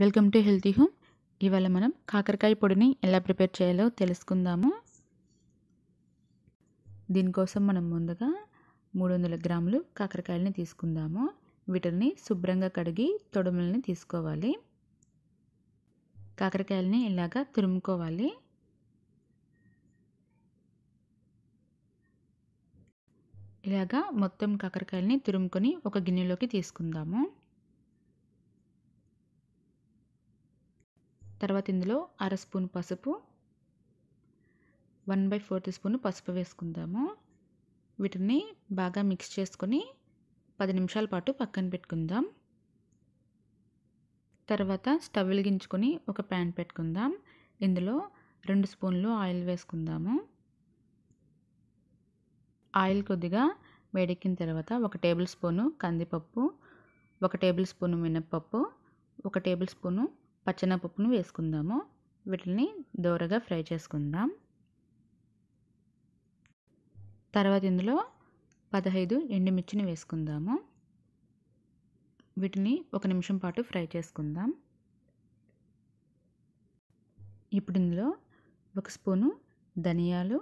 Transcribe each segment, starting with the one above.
welcome to healthy home ఇవాళ మనం కాకరకాయ పొడిని ఎలా ప్రిపేర్ చేయాలో తెలుసుకుందాము దీనికోసం మనం ముందుగా మూడు వందల గ్రాములు కాకరకాయలని తీసుకుందాము వీటిని శుభ్రంగా కడిగి తొడుములని తీసుకోవాలి కాకరకాయలని ఇలాగా తురుముకోవాలి ఇలాగా మొత్తం కాకరకాయలని తురుముకొని ఒక గిన్నెలోకి తీసుకుందాము తర్వాత ఇందులో అర స్పూన్ పసుపు వన్ బై ఫోర్త్ స్పూన్ పసుపు వేసుకుందాము వీటిని బాగా మిక్స్ చేసుకొని పది నిమిషాల పాటు పక్కన పెట్టుకుందాం తర్వాత స్టవ్ వెలిగించుకొని ఒక ప్యాన్ పెట్టుకుందాం ఇందులో రెండు స్పూన్లు ఆయిల్ వేసుకుందాము ఆయిల్ కొద్దిగా వేడెక్కిన తర్వాత ఒక టేబుల్ స్పూను కందిపప్పు ఒక టేబుల్ స్పూను మినప్పప్పు ఒక టేబుల్ స్పూను పచ్చనపప్పును వేసుకుందాము వీటిని దోరగా ఫ్రై చేసుకుందాం తర్వాత ఇందులో పదహైదు ఎండుమిర్చిని వేసుకుందాము వీటిని ఒక నిమిషం పాటు ఫ్రై చేసుకుందాం ఇప్పుడు ఇందులో ఒక స్పూను ధనియాలు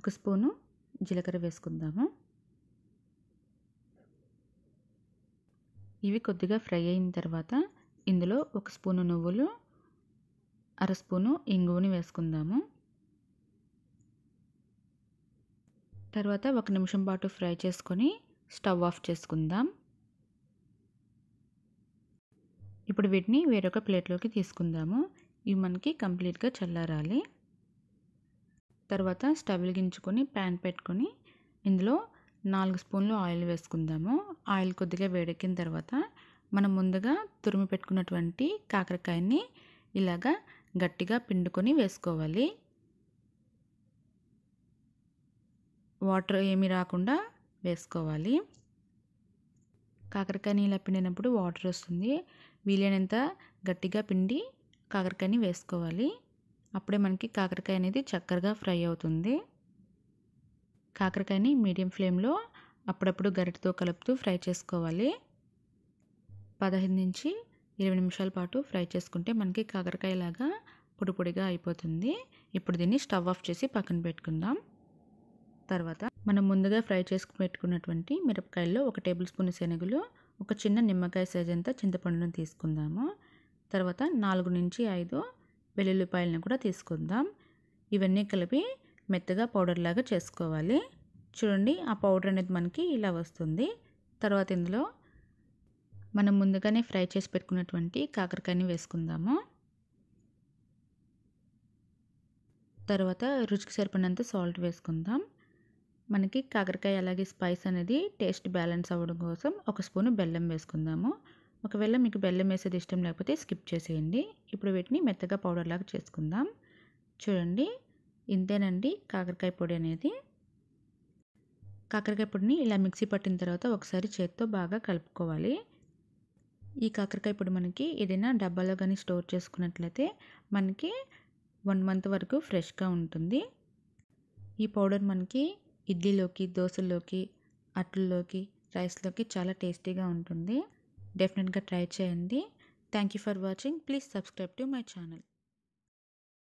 ఒక స్పూను జీలకర్ర వేసుకుందాము ఇవి కొద్దిగా ఫ్రై అయిన తర్వాత ఇందులో ఒక స్పూను నువ్వులు అర స్పూను ఇంగువుని వేసుకుందాము తర్వాత ఒక నిమిషం పాటు ఫ్రై చేసుకొని స్టవ్ ఆఫ్ చేసుకుందాం ఇప్పుడు వీటిని వేరొక ప్లేట్లోకి తీసుకుందాము ఇవి మనకి కంప్లీట్గా చల్లారాలి తర్వాత స్టవ్ వెలిగించుకొని ప్యాన్ పెట్టుకొని ఇందులో నాలుగు స్పూన్లు ఆయిల్ వేసుకుందాము ఆయిల్ కొద్దిగా వేడెక్కిన తర్వాత మనం ముందుగా తురిమి పెట్టుకున్నటువంటి కాకరకాయని ఇలాగా గట్టిగా పిండుకొని వేసుకోవాలి వాటర్ ఏమీ రాకుండా వేసుకోవాలి కాకరకాయని ఇలా పిండినప్పుడు వాటర్ వస్తుంది వీలైనంత గట్టిగా పిండి కాకరకాయని వేసుకోవాలి అప్పుడే మనకి కాకరకాయ అనేది చక్కరగా ఫ్రై అవుతుంది కాకరకాయని మీడియం ఫ్లేమ్లో అప్పుడప్పుడు గరిటతో కలుపుతూ ఫ్రై చేసుకోవాలి పదహైదు నుంచి ఇరవై నిమిషాల పాటు ఫ్రై చేసుకుంటే మనకి కాకరకాయలాగా పొడి పొడిగా అయిపోతుంది ఇప్పుడు దీన్ని స్టవ్ ఆఫ్ చేసి పక్కన పెట్టుకుందాం తర్వాత మనం ముందుగా ఫ్రై చేసుకు పెట్టుకున్నటువంటి మిరపకాయల్లో ఒక టేబుల్ స్పూన్ శనగలు ఒక చిన్న నిమ్మకాయ సైజ్ అంతా చింతపండును తీసుకుందాము తర్వాత నాలుగు నుంచి ఐదు వెల్లుల్లిపాయలను కూడా తీసుకుందాం ఇవన్నీ కలిపి మెత్తగా పౌడర్ లాగా చేసుకోవాలి చూడండి ఆ పౌడర్ అనేది మనకి ఇలా వస్తుంది తర్వాత ఇందులో మనం ముందుగానే ఫ్రై చేసి పెట్టుకున్నటువంటి కాకరకాయని వేసుకుందాము తర్వాత రుచికి సరిపడినంత సాల్ట్ వేసుకుందాం మనకి కాకరకాయ అలాగే స్పైస్ అనేది టేస్ట్ బ్యాలెన్స్ అవ్వడం కోసం ఒక స్పూను బెల్లం వేసుకుందాము ఒకవేళ మీకు బెల్లం వేసేది ఇష్టం లేకపోతే స్కిప్ చేసేయండి ఇప్పుడు వీటిని మెత్తగా పౌడర్ లాగా చేసుకుందాం చూడండి ఇంతేనండి కాకరకాయ పొడి అనేది కాకరకాయ పొడిని ఇలా మిక్సీ పట్టిన తర్వాత ఒకసారి చేత్తో బాగా కలుపుకోవాలి ఈ కాకరకాయ ఇప్పుడు మనకి ఏదైనా డబ్బాలో కానీ స్టోర్ చేసుకున్నట్లయితే మనకి వన్ మంత్ వరకు ఫ్రెష్గా ఉంటుంది ఈ పౌడర్ మనకి ఇడ్లీలోకి దోశల్లోకి అట్లలోకి రైస్లోకి చాలా టేస్టీగా ఉంటుంది డెఫినెట్గా ట్రై చేయండి thank you for watching please subscribe to my channel